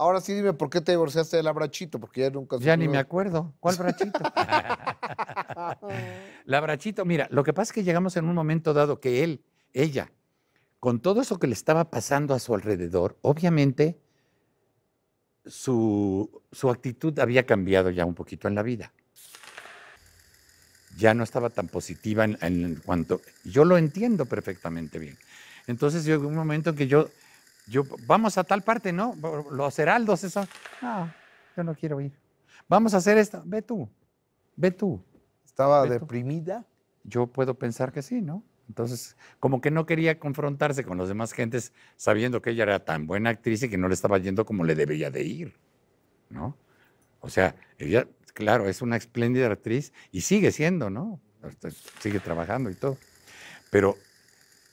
Ahora sí dime por qué te divorciaste la Brachito, porque ya nunca... Ya ni me acuerdo. ¿Cuál Brachito? la Brachito, mira, lo que pasa es que llegamos en un momento dado que él, ella, con todo eso que le estaba pasando a su alrededor, obviamente su, actitud había cambiado ya un poquito en la vida. Ya no estaba tan positiva en, en cuanto... Yo lo entiendo perfectamente bien. Entonces llegó un momento en que yo yo, vamos a tal parte, ¿no? Los heraldos, eso. Ah, yo no quiero ir. Vamos a hacer esto. Ve tú, ve tú. ¿Estaba deprimida? Yo puedo pensar que sí, ¿no? Entonces, como que no quería confrontarse con los demás gentes sabiendo que ella era tan buena actriz y que no le estaba yendo como le debía de ir, ¿no? O sea, ella, claro, es una espléndida actriz y sigue siendo, ¿no? Sigue trabajando y todo. Pero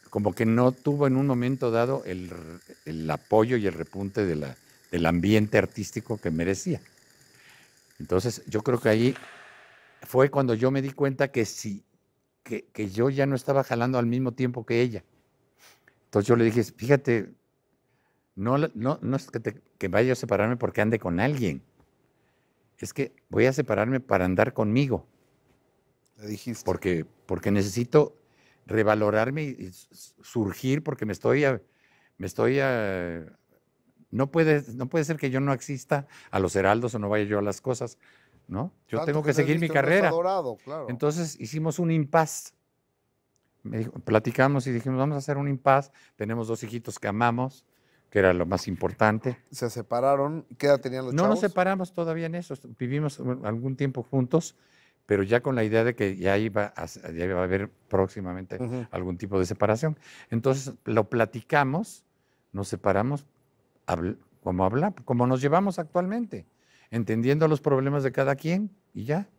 como que no tuvo en un momento dado el, apoyo y el repunte del ambiente artístico que merecía. Entonces, yo creo que ahí fue cuando yo me di cuenta que yo ya no estaba jalando al mismo tiempo que ella. Entonces yo le dije, fíjate, no, es que, te, vaya a separarme porque ande con alguien. Es que voy a separarme para andar conmigo. Le dijiste. Porque, porque necesito revalorarme y surgir porque me estoy, a, me estoy no puede, no puede ser que yo no exista a los heraldos o no vaya yo a las cosas, ¿no? Yo tengo que, seguir mi carrera. Entonces hicimos un impasse. platicamos y dijimos, vamos a hacer un impasse. Tenemos dos hijitos que amamos, que era lo más importante. ¿Se separaron? ¿Qué edad tenían los chavos? No nos separamos todavía en eso. Vivimos algún tiempo juntos pero ya con la idea de que ya iba a, a haber próximamente algún tipo de separación. Entonces lo platicamos, nos separamos como, habla como nos llevamos actualmente, entendiendo los problemas de cada quien y ya,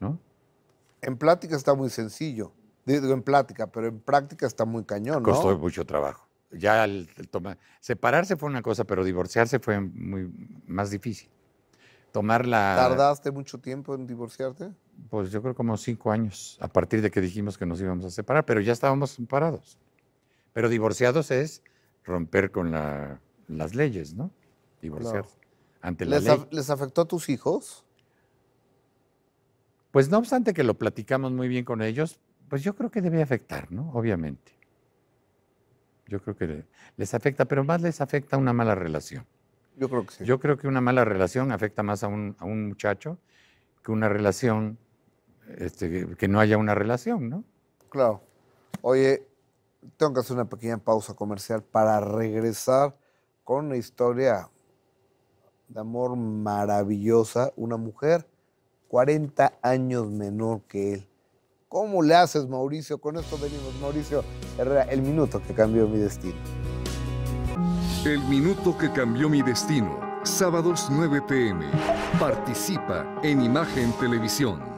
¿no? En plática está muy sencillo, digo en plática, pero en práctica está muy cañón, ¿no? Costó mucho trabajo. Ya el, separarse fue una cosa, pero divorciarse fue muy más difícil. Tomar la... ¿Tardaste mucho tiempo en divorciarte? pues yo creo como cinco años, a partir de que dijimos que nos íbamos a separar, pero ya estábamos separados. Pero divorciados es romper con las leyes, ¿no? Divorciar Ante la ¿Les, ¿Les afectó a tus hijos? Pues no obstante que lo platicamos muy bien con ellos, pues yo creo que debe afectar, ¿no? Obviamente. Yo creo que les afecta, pero más les afecta una mala relación. Yo creo que sí. Yo creo que una mala relación afecta más a un muchacho que una relación este, que no haya una relación, ¿no? Claro. Oye, tengo que hacer una pequeña pausa comercial para regresar con una historia de amor maravillosa, una mujer 40 años menor que él. ¿Cómo le haces, Mauricio? Con esto venimos, Mauricio Herrera, el minuto que cambió mi destino. El minuto que cambió mi destino, sábados 9 pm. Participa en Imagen Televisión.